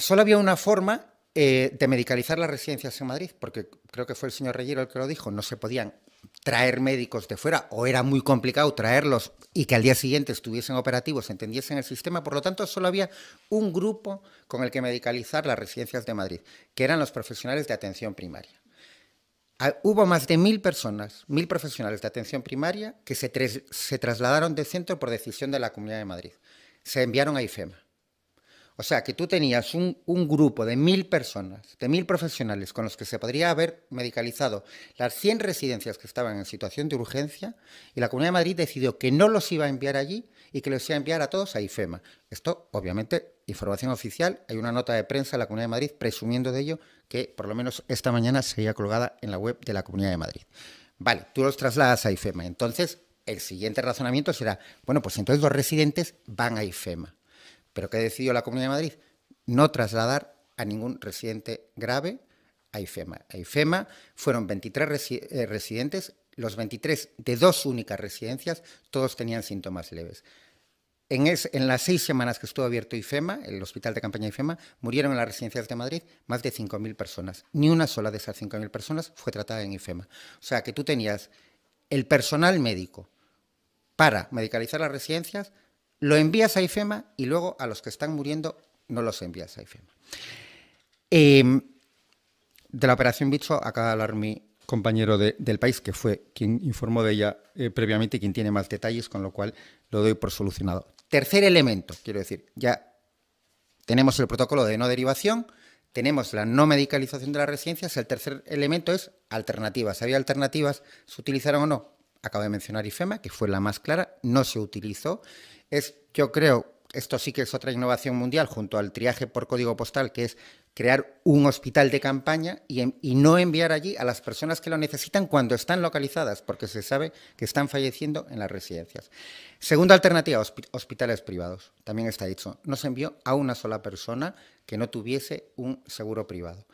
Solo había una forma eh, de medicalizar las residencias en Madrid, porque creo que fue el señor Reyero el que lo dijo, no se podían traer médicos de fuera o era muy complicado traerlos y que al día siguiente estuviesen operativos, entendiesen el sistema, por lo tanto solo había un grupo con el que medicalizar las residencias de Madrid, que eran los profesionales de atención primaria. Ah, hubo más de mil personas, mil profesionales de atención primaria que se, trasladaron de centro por decisión de la Comunidad de Madrid. Se enviaron a IFEMA. O sea, que tú tenías un, grupo de mil personas, de mil profesionales con los que se podría haber medicalizado las 100 residencias que estaban en situación de urgencia y la Comunidad de Madrid decidió que no los iba a enviar allí y que los iba a enviar a todos a IFEMA. Esto, obviamente, información oficial, hay una nota de prensa de la Comunidad de Madrid presumiendo de ello que por lo menos esta mañana sería colgada en la web de la Comunidad de Madrid. Vale, tú los trasladas a IFEMA. Entonces, el siguiente razonamiento será, bueno, pues entonces los residentes van a IFEMA pero ¿qué decidió la Comunidad de Madrid? No trasladar a ningún residente grave a IFEMA. A IFEMA fueron 23 eh, residentes, los 23 de dos únicas residencias, todos tenían síntomas leves. En, en, las seis semanas que estuvo abierto IFEMA, el hospital de campaña IFEMA, murieron en las residencias de Madrid más de 5.000 personas. Ni una sola de esas 5.000 personas fue tratada en IFEMA. O sea que tú tenías el personal médico para medicalizar las residencias, lo envías a IFEMA y luego a los que están muriendo no los envías a IFEMA. E de la operación Bicho acaba de hablar mi compañero del país, que fue quien informó de ella eh, previamente y quien tiene más detalles, con lo cual lo doy por solucionado. Tercer elemento, quiero decir, ya tenemos el protocolo de no derivación, tenemos la no medicalización de las residencias, el tercer elemento es alternativas. ¿Había alternativas? ¿Se utilizaron o no? acabo de mencionar IFEMA, que fue la más clara, no se utilizó. Es, yo creo, esto sí que es otra innovación mundial junto al triaje por código postal, que es crear un hospital de campaña y, no enviar allí a las personas que lo necesitan cuando están localizadas, porque se sabe que están falleciendo en las residencias. Segunda alternativa, hospitales privados. También está dicho, no se envió a una sola persona que no tuviese un seguro privado.